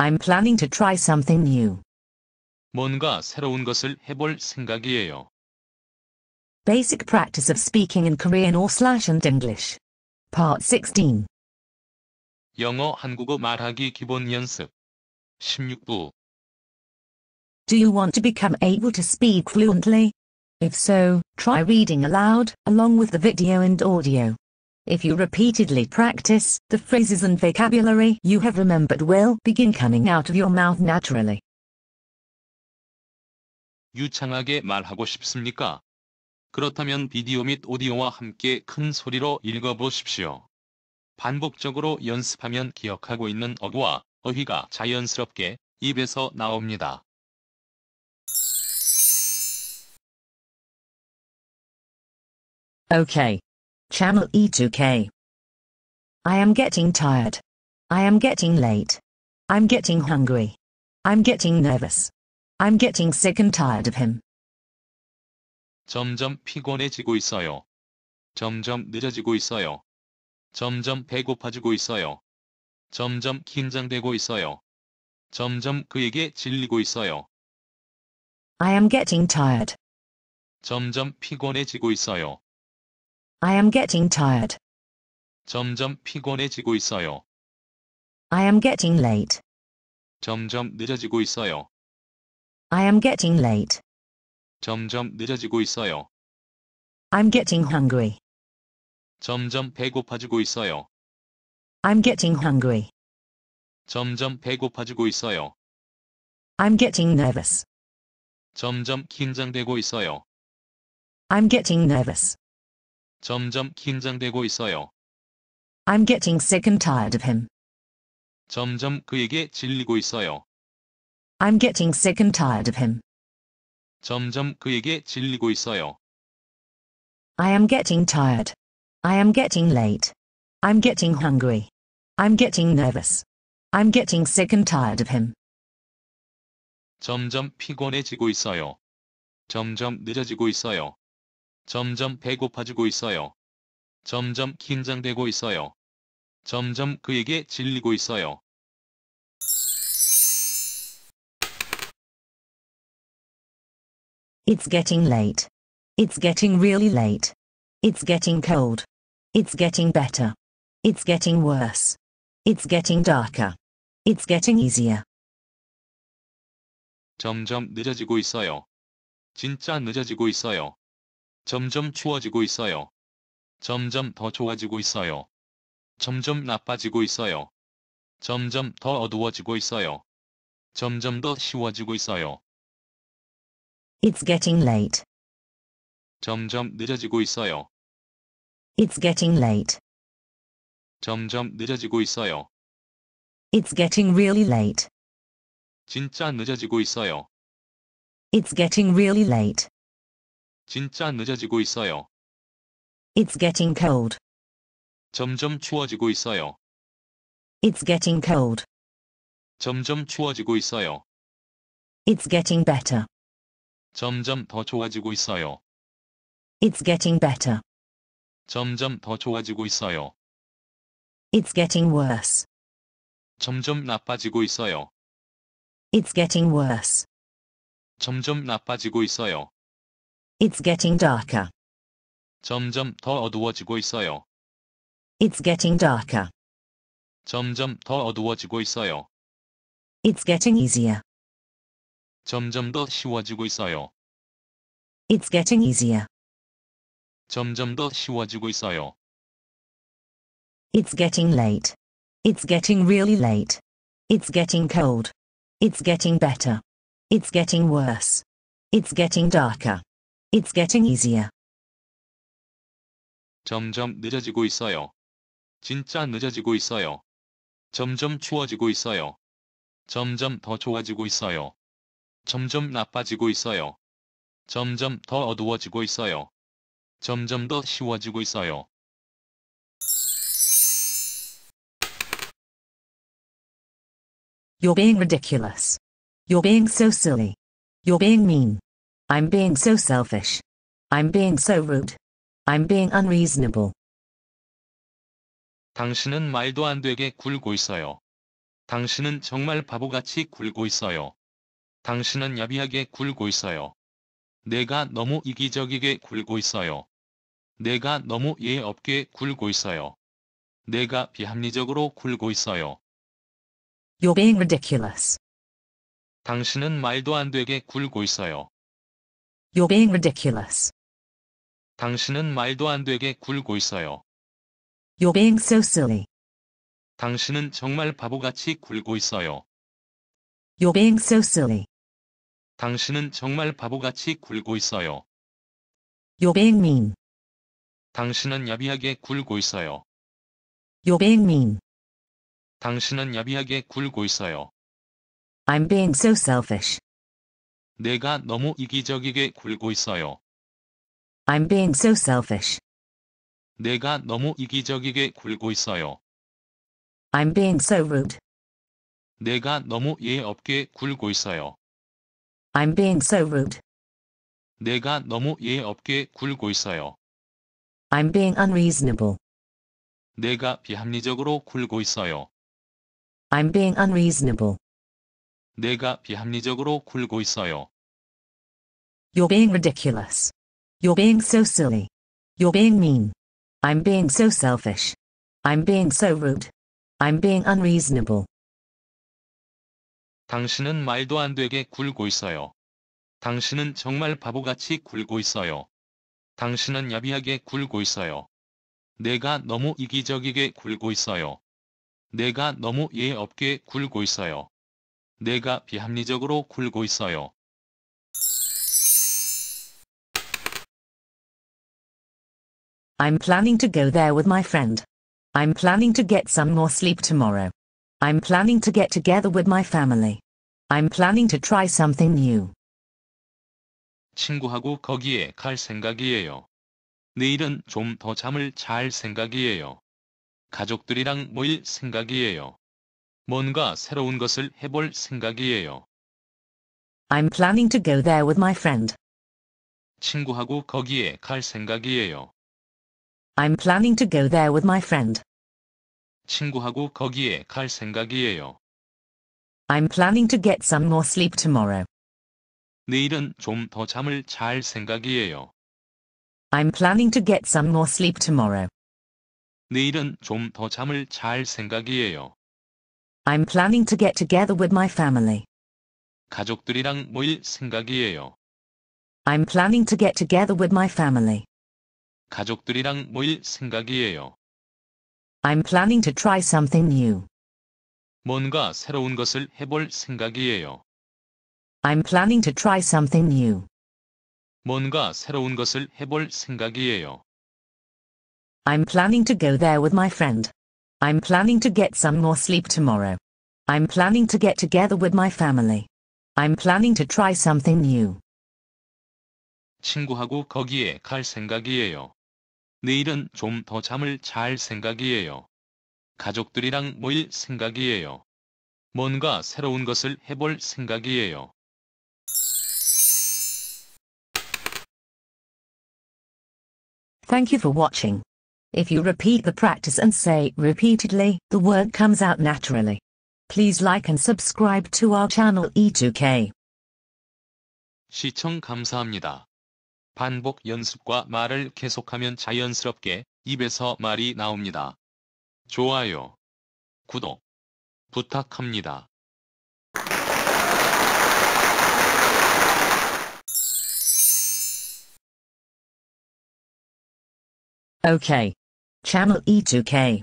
I'm planning to try something new. 뭔가 새로운 것을 해볼 생각이에요. Basic practice of speaking in Korean or slash and English. Part 16. 영어 한국어 말하기 기본 연습 16부 Do you want to become able to speak fluently? If so, try reading aloud, along with the video and audio. If you repeatedly practice, the phrases and vocabulary you have remembered will begin coming out of your mouth naturally. 유창하게 말하고 싶습니까? 그렇다면 비디오 및 오디오와 함께 큰 소리로 읽어보십시오. 반복적으로 연습하면 기억하고 있는 어구와 어휘가 자연스럽게 입에서 나옵니다. Okay. Channel E2K. I am getting tired. I am getting late. I'm getting hungry. I'm getting nervous. I'm getting sick and tired of him. 점점 피곤해지고 있어요. 점점 늦어지고 있어요. 점점 배고파지고 있어요. 점점 긴장되고 있어요. 점점 그에게 질리고 있어요. I am getting tired. 점점 피곤해지고 있어요. I am getting tired. 점점 피곤해지고 있어요. I am getting late. 점점 늦어지고 있어요. I am getting late. 점점 늦어지고 있어요. I'm getting hungry. 점점 배고파지고 있어요. I'm getting hungry. 점점 배고파지고 있어요. I'm getting nervous. 점점 긴장되고 있어요. I'm getting nervous. 점점 긴장되고 있어요. I'm getting sick and tired of him. 점점 그에게 질리고 있어요. I'm getting sick and tired of him. 점점 그에게 질리고 있어요. I am getting tired. I am getting late. I'm getting hungry. I'm getting nervous. I'm getting sick and tired of him. 점점 피곤해지고 있어요. 점점 늦어지고 있어요. 점점 배고파지고 있어요. 점점 긴장되고 있어요. 점점 그에게 질리고 있어요. It's getting late. It's getting really late. It's getting cold. It's getting better. It's getting worse. It's getting darker. It's getting easier. 점점 늦어지고 있어요. 진짜 늦어지고 있어요. 점점 추워지고 있어요. 점점 더 좋아지고 있어요. 점점 나빠지고 있어요. 점점 더 어두워지고 있어요. 점점 더 쉬워지고 있어요. It's getting late. 점점 늦어지고 있어요. It's getting late. 점점 늦어지고 있어요. It's getting really late. 진짜 늦어지고 있어요. It's getting really late. 진짜 늦어지고 있어요. It's getting cold. 점점 추워지고 있어요. It's getting cold. 점점 추워지고 있어요. It's getting better. 점점 더 좋아지고 있어요. It's getting better. 점점 더 좋아지고 있어요. It's getting worse. 점점 나빠지고 있어요. It's getting worse. 점점 나빠지고 있어요. It's getting darker. 점점 더 어두워지고 있어요. It's getting darker. 점점 더 어두워지고 있어요. It's getting easier. 점점 더 쉬워지고 있어요. It's getting easier. 점점 더 쉬워지고 있어요. It's getting late. It's getting really late. It's getting cold. It's getting better. It's getting worse. It's getting darker. It's getting easier. 점점 늦어지고 있어요. 진짜 늦어지고 있어요. 점점 추워지고 있어요. 점점 더 좋아지고 있어요. 점점 나빠지고 있어요. 점점 더 어두워지고 있어요. 점점 더 쉬워지고 있어요. You're being ridiculous. You're being so silly. You're being mean. I'm being so selfish. I'm being so rude. I'm being unreasonable. 당신은 말도 안 되게 굴고 있어요. 당신은 정말 바보같이 굴고 있어요. 당신은 야비하게 굴고 있어요. 내가 너무 이기적이게 굴고 있어요. 내가 너무 예의 없게 굴고 있어요. 내가 비합리적으로 굴고 있어요. You're being ridiculous. 당신은 말도 안 되게 굴고 있어요. You're being ridiculous. 당신은 말도 안 되게 굴고 있어요. You're being so silly. 당신은 정말 바보같이 굴고 있어요. You're being so silly. 당신은 정말 바보같이 굴고 있어요. You're being mean. 당신은 야비하게 굴고 있어요. You're being mean. 당신은 야비하게 굴고 있어요. I'm being so selfish. 내가 너무 이기적이게 굴고 있어요. I'm being so selfish. 내가 너무 이기적이게 굴고 있어요. I'm being so rude. 내가 너무 예의 없게 굴고 있어요. I'm being so rude. 내가 너무 예의 없게 굴고 있어요. I'm being unreasonable. 내가 비합리적으로 굴고 있어요. I'm being unreasonable. 내가 비합리적으로 굴고 있어요. You're being ridiculous. You're being so silly. You're being mean. I'm being so selfish. I'm being so rude. I'm being unreasonable. 당신은 말도 안 되게 굴고 있어요. 당신은 정말 바보같이 굴고 있어요. 당신은 야비하게 굴고 있어요. 내가 너무 이기적이게 굴고 있어요. 내가 너무 예없게 굴고 있어요. 내가 비합리적으로 굴고 있어요. I'm planning to go there with my friend. I'm planning to get some more sleep tomorrow. I'm planning to get together with my family. I'm planning to try something new. 친구하고 거기에 갈 생각이에요. 내일은 좀 더 잠을 잘 생각이에요. 가족들이랑 모일 생각이에요. 뭔가 새로운 것을 해볼 생각이에요. I'm planning to go there with my friend. 친구하고 거기에 갈 생각이에요. I'm planning to go there with my friend. 친구하고 거기에 갈 생각이에요. I'm planning to get some more sleep tomorrow. 내일은 좀 더 잠을 잘 생각이에요. I'm planning to get some more sleep tomorrow. 내일은 좀 더 잠을 잘 생각이에요. I'm planning to get together with my family. 가족들이랑 모일 생각이에요. I'm planning to get together with my family. 가족들이랑 모일 생각이에요. I'm planning to try something new. 뭔가 새로운 것을 해볼 생각이에요. I'm planning to try something new. 뭔가 새로운 것을 해볼 생각이에요. I'm planning to go there with my friend. I'm planning to get some more sleep tomorrow. I'm planning to get together with my family. I'm planning to try something new. 친구하고 거기에 갈 생각이에요. 내일은 좀더 잠을 잘 생각이에요. 가족들이랑 모일 생각이에요. 뭔가 새로운 것을 해볼 생각이에요. Thank you for watching. If you repeat the practice and say repeatedly, the word comes out naturally. Please like and subscribe to our channel E2K. 시청 감사합니다. 반복 연습과 말을 계속하면 자연스럽게 입에서 말이 나옵니다. 좋아요, 구독 부탁합니다. Okay. Channel E2K